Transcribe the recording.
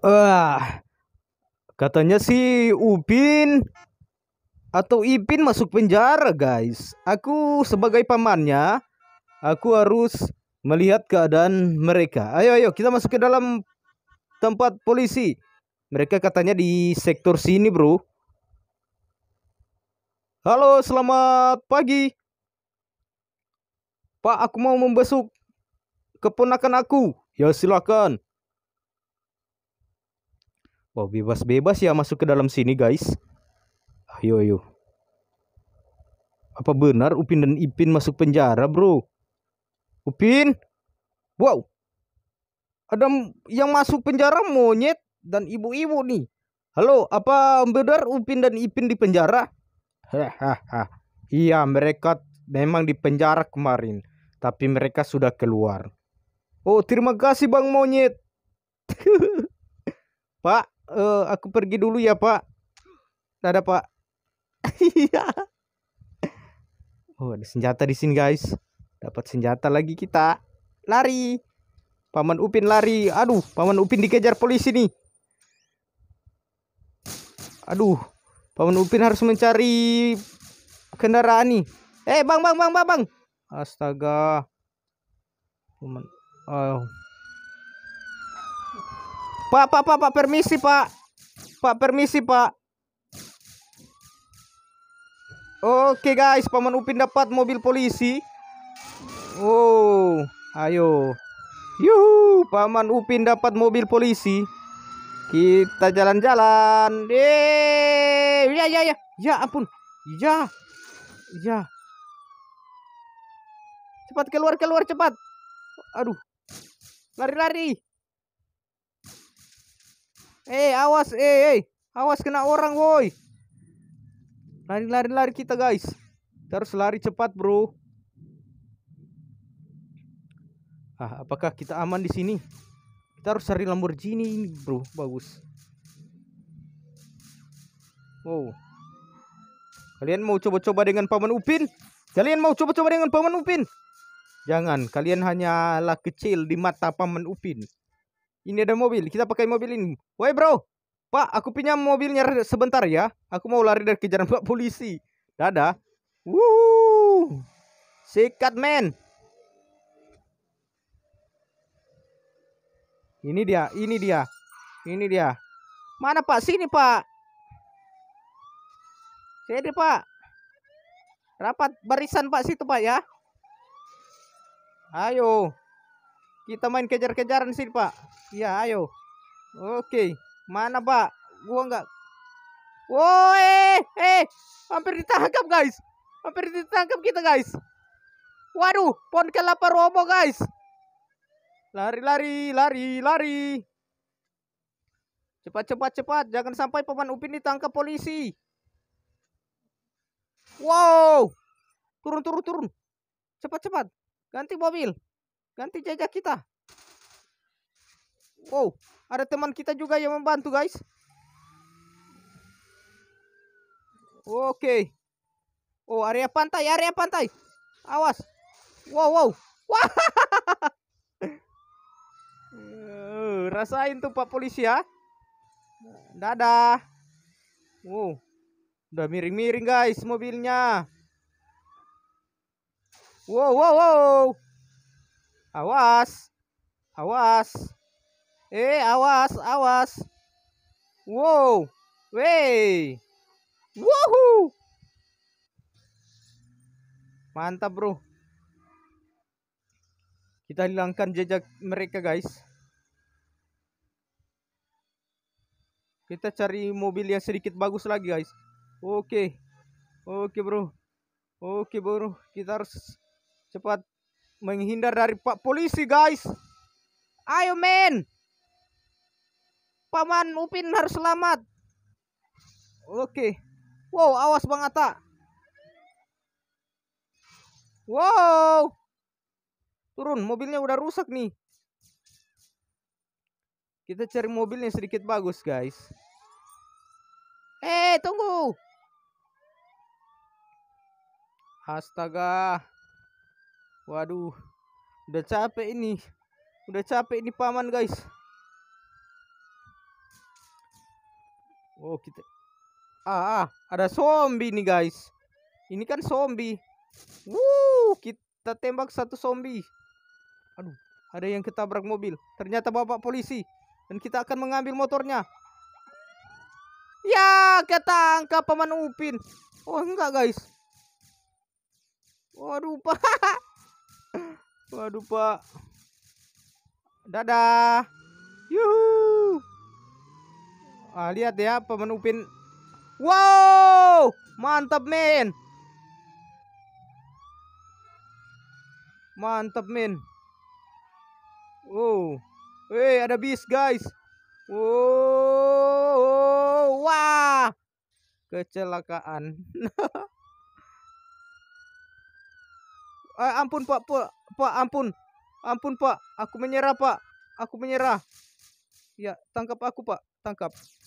Wah, katanya si Upin atau Ipin masuk penjara, guys. Aku sebagai pamannya, aku harus melihat keadaan mereka. Ayo, ayo, kita masuk ke dalam tempat polisi. Mereka katanya di sektor sini, bro. Halo, selamat pagi. Pak, aku mau membesuk keponakan aku. Ya, silakan. Wow, oh, bebas-bebas ya masuk ke dalam sini, guys. Ayo, ayo. Apa benar Upin dan Ipin masuk penjara, bro? Upin? Wow. Ada yang masuk penjara monyet dan ibu-ibu nih. Halo, apa benar Upin dan Ipin di penjara? iya, mereka memang di penjara kemarin, tapi mereka sudah keluar. Oh, terima kasih Bang Monyet. Pak, uh, aku pergi dulu ya pak ada pak iya. oh ada senjata di sini guys dapat senjata lagi kita lari paman upin lari aduh paman upin dikejar polisi nih aduh paman upin harus mencari kendaraan nih eh bang bang bang bang bang astaga paman oh Pak, pak, pak, pak, permisi, Pak. Pak, permisi, Pak. Oke, guys, Paman Upin dapat mobil polisi. Oh, ayo. Yuhu, Paman Upin dapat mobil polisi. Kita jalan-jalan. Eh, ya, ya, ya. Ya ampun. Ya. Ya. Cepat keluar, keluar cepat. Aduh. Lari-lari. Eh, awas, eh, eh. Awas kena orang, woi. Lari, lari, lari kita, guys. Kita harus lari cepat, bro. Ah, apakah kita aman di sini? Kita harus cari Lamborghini ini, bro. Bagus. Wow. Kalian mau coba-coba dengan Paman Upin? Kalian mau coba-coba dengan Paman Upin? Jangan, kalian hanyalah kecil di mata Paman Upin. Ini ada mobil. Kita pakai mobil ini. Woi bro. Pak, aku pinjam mobilnya sebentar ya. Aku mau lari dari kejaran pak polisi. Dadah. Wuh. Sikat men. Ini dia, ini dia. Ini dia. Mana Pak? Sini, Pak. Sini, Pak. Rapat barisan Pak situ, Pak ya. Ayo. Kita main kejar-kejaran sini, Pak. Ya, ayo. Oke. Mana, Pak? Gua nggak. Woi, eh, eh. Hampir ditangkap, guys. Hampir ditangkap kita, guys. Waduh, pon kelapa robo, guys. Lari, lari, lari, lari. Cepat, cepat, cepat. Jangan sampai paman Upin ditangkap polisi. Wow. Turun, turun, turun. Cepat, cepat. Ganti mobil. Ganti jajak kita. Wow, ada teman kita juga yang membantu, guys. Oke. Okay. Oh, area pantai, area pantai. Awas. Wow, wow. Wah. Wow. Eh, rasain tuh Pak Polisi ya. Dadah. Wow. Udah miring-miring, guys, mobilnya. Wow, wow, wow. Awas. Awas. Eh, awas, awas. Wow. Wey. wuhu, Mantap, Bro. Kita hilangkan jejak mereka, guys. Kita cari mobil yang sedikit bagus lagi, guys. Oke. Oke, Bro. Oke, Bro. Kita harus cepat menghindar dari Pak polisi, guys. Ayo, men. Paman Upin harus selamat. Oke. Wow, awas Bang Ata. Wow. Turun, mobilnya udah rusak nih. Kita cari mobilnya sedikit bagus, guys. Eh, tunggu. Astaga. Waduh. Udah capek ini. Udah capek ini paman, guys. Oh kita ah, ah ada zombie nih guys. Ini kan zombie. Woo kita tembak satu zombie. Aduh ada yang ketabrak mobil. Ternyata bapak polisi dan kita akan mengambil motornya. Ya kita angkat paman Upin. Oh enggak guys. Waduh pak. Waduh pak. Dadah. Yuhuu ah, lihat ya pemenupin upin wow mantap men mantap men oh eh, Wih, ada bis guys. Wow, wah, kecelakaan. eh, ampun pak, pak, pak, ampun, ampun pak, aku menyerah pak, aku menyerah. Ya, tangkap aku pak, tangkap.